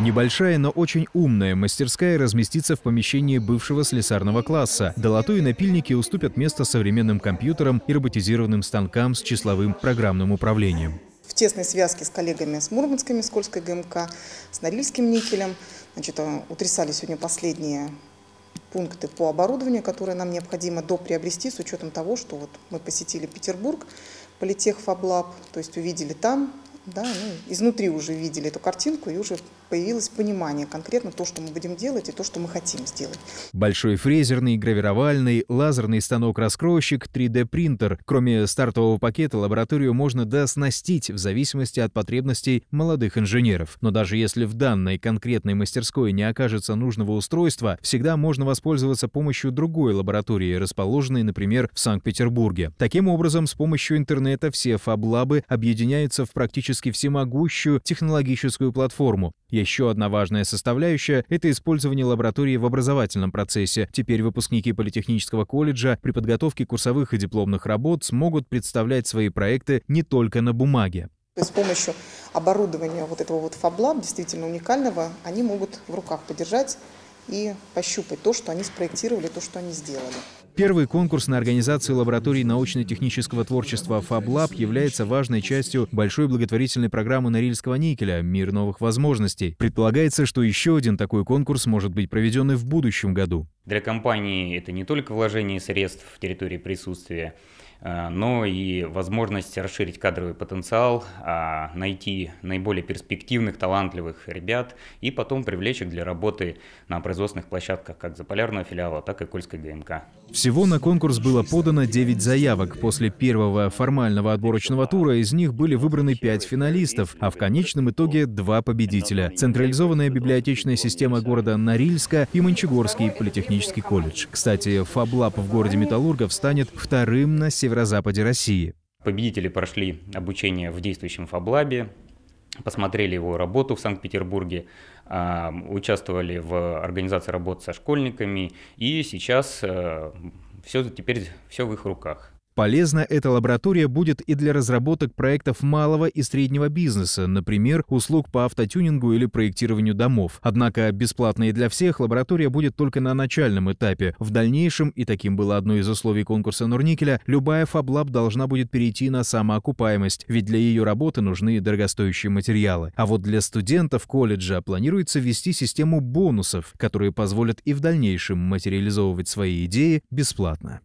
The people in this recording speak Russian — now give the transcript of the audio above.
Небольшая, но очень умная мастерская разместится в помещении бывшего слесарного класса. Долото и напильники уступят место современным компьютерам и роботизированным станкам с числовым программным управлением. В тесной связке с коллегами с Мурманской Мискольской ГМК, с Норильским никелем, значит, э, утрясали сегодня последние пункты по оборудованию, которые нам необходимо доприобрести с учетом того, что вот мы посетили Петербург, политех Фаблаб, то есть увидели там да, ну, изнутри уже видели эту картинку и уже появилось понимание конкретно то, что мы будем делать и то, что мы хотим сделать. Большой фрезерный, гравировальный, лазерный станок-раскройщик, 3D-принтер. Кроме стартового пакета лабораторию можно дооснастить в зависимости от потребностей молодых инженеров. Но даже если в данной конкретной мастерской не окажется нужного устройства, всегда можно воспользоваться помощью другой лаборатории, расположенной, например, в Санкт-Петербурге. Таким образом, с помощью интернета все фаблабы объединяются в практически практически всемогущую технологическую платформу. Еще одна важная составляющая – это использование лаборатории в образовательном процессе. Теперь выпускники Политехнического колледжа при подготовке курсовых и дипломных работ смогут представлять свои проекты не только на бумаге. С помощью оборудования вот этого вот фаблаб, действительно уникального, они могут в руках подержать и пощупать то, что они спроектировали, то, что они сделали. Первый конкурс на организацию лаборатории научно-технического творчества FabLab является важной частью большой благотворительной программы Норильского никеля «Мир новых возможностей». Предполагается, что еще один такой конкурс может быть проведен и в будущем году. Для компании это не только вложение средств в территории присутствия, э, но и возможность расширить кадровый потенциал, а, найти наиболее перспективных, талантливых ребят и потом привлечь их для работы на производственных площадках как Заполярного филиала, так и Кольской ГМК. Всего на конкурс было подано 9 заявок. После первого формального отборочного тура из них были выбраны 5 финалистов, а в конечном итоге 2 победителя. Централизованная библиотечная система города Норильска и Мончегорский политехнический колледж. Кстати, фаблап в городе Металлургов станет вторым на северо-западе России. Победители прошли обучение в действующем Фаблабе, посмотрели его работу в Санкт-Петербурге, а, участвовали в организации работы со школьниками, и сейчас э, все теперь все в их руках. Полезна эта лаборатория будет и для разработок проектов малого и среднего бизнеса, например, услуг по автотюнингу или проектированию домов. Однако бесплатная для всех лаборатория будет только на начальном этапе. В дальнейшем, и таким было одно из условий конкурса Нурникеля, любая фаблаб должна будет перейти на самоокупаемость, ведь для ее работы нужны дорогостоящие материалы. А вот для студентов колледжа планируется ввести систему бонусов, которые позволят и в дальнейшем материализовывать свои идеи бесплатно.